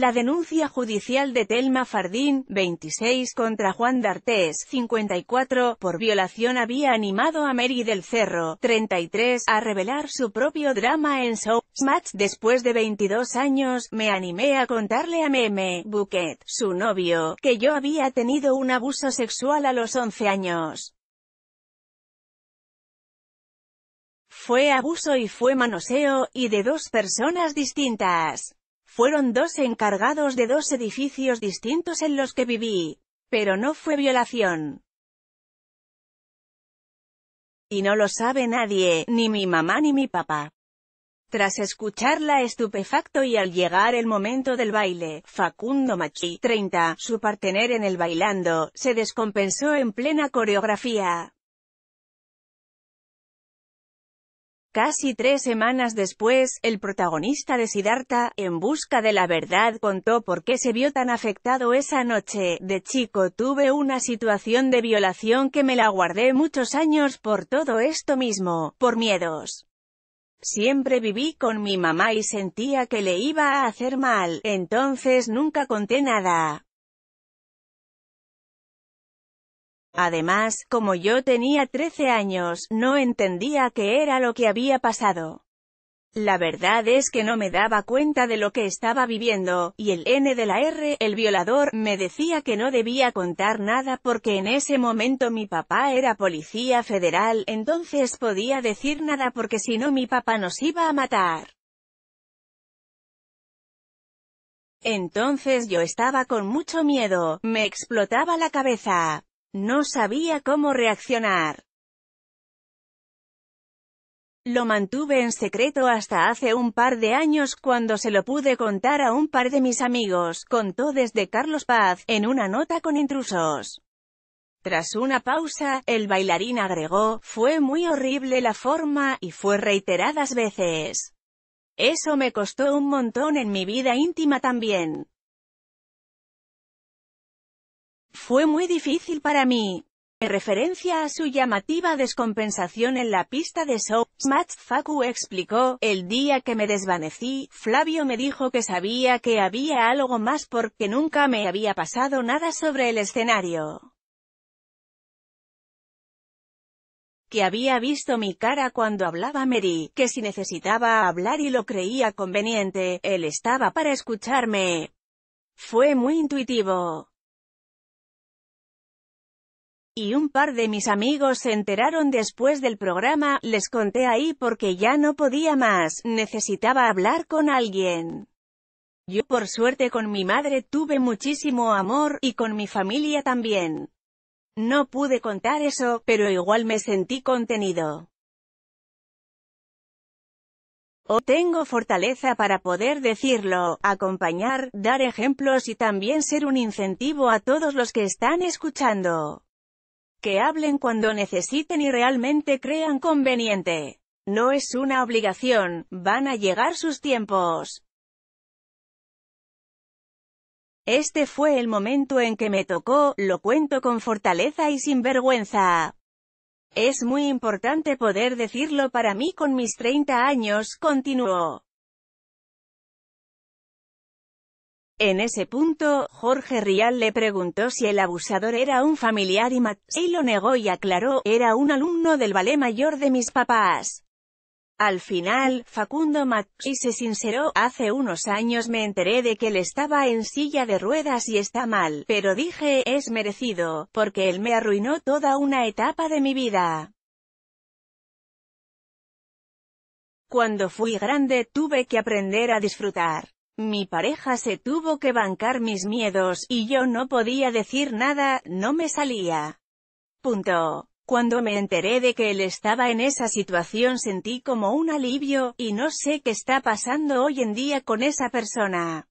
La denuncia judicial de Telma Fardín, 26 contra Juan D'Artés, 54, por violación había animado a Mary del Cerro, 33, a revelar su propio drama en Showmatch. Después de 22 años, me animé a contarle a Meme, Buquet, su novio, que yo había tenido un abuso sexual a los 11 años. Fue abuso y fue manoseo, y de dos personas distintas. Fueron dos encargados de dos edificios distintos en los que viví. Pero no fue violación. Y no lo sabe nadie, ni mi mamá ni mi papá. Tras escucharla estupefacto y al llegar el momento del baile, Facundo Machi, 30, su partener en el bailando, se descompensó en plena coreografía. Casi tres semanas después, el protagonista de Siddhartha, en busca de la verdad, contó por qué se vio tan afectado esa noche. De chico tuve una situación de violación que me la guardé muchos años por todo esto mismo, por miedos. Siempre viví con mi mamá y sentía que le iba a hacer mal, entonces nunca conté nada. Además, como yo tenía 13 años, no entendía qué era lo que había pasado. La verdad es que no me daba cuenta de lo que estaba viviendo, y el N de la R, el violador, me decía que no debía contar nada porque en ese momento mi papá era policía federal, entonces podía decir nada porque si no mi papá nos iba a matar. Entonces yo estaba con mucho miedo, me explotaba la cabeza. No sabía cómo reaccionar. Lo mantuve en secreto hasta hace un par de años cuando se lo pude contar a un par de mis amigos, contó desde Carlos Paz, en una nota con intrusos. Tras una pausa, el bailarín agregó, fue muy horrible la forma, y fue reiteradas veces. Eso me costó un montón en mi vida íntima también. Fue muy difícil para mí. En referencia a su llamativa descompensación en la pista de show, Mats Facu explicó, el día que me desvanecí, Flavio me dijo que sabía que había algo más porque nunca me había pasado nada sobre el escenario. que había visto mi cara cuando hablaba Mary, que si necesitaba hablar y lo creía conveniente, él estaba para escucharme. Fue muy intuitivo y un par de mis amigos se enteraron después del programa, les conté ahí porque ya no podía más, necesitaba hablar con alguien. Yo por suerte con mi madre tuve muchísimo amor, y con mi familia también. No pude contar eso, pero igual me sentí contenido. O tengo fortaleza para poder decirlo, acompañar, dar ejemplos y también ser un incentivo a todos los que están escuchando que hablen cuando necesiten y realmente crean conveniente. No es una obligación, van a llegar sus tiempos. Este fue el momento en que me tocó, lo cuento con fortaleza y sin vergüenza. Es muy importante poder decirlo para mí con mis 30 años, continuó. En ese punto, Jorge Rial le preguntó si el abusador era un familiar y Maxi lo negó y aclaró, era un alumno del ballet mayor de mis papás. Al final, Facundo Maxi se sinceró, hace unos años me enteré de que él estaba en silla de ruedas y está mal, pero dije, es merecido, porque él me arruinó toda una etapa de mi vida. Cuando fui grande tuve que aprender a disfrutar. Mi pareja se tuvo que bancar mis miedos, y yo no podía decir nada, no me salía. Punto. Cuando me enteré de que él estaba en esa situación sentí como un alivio, y no sé qué está pasando hoy en día con esa persona.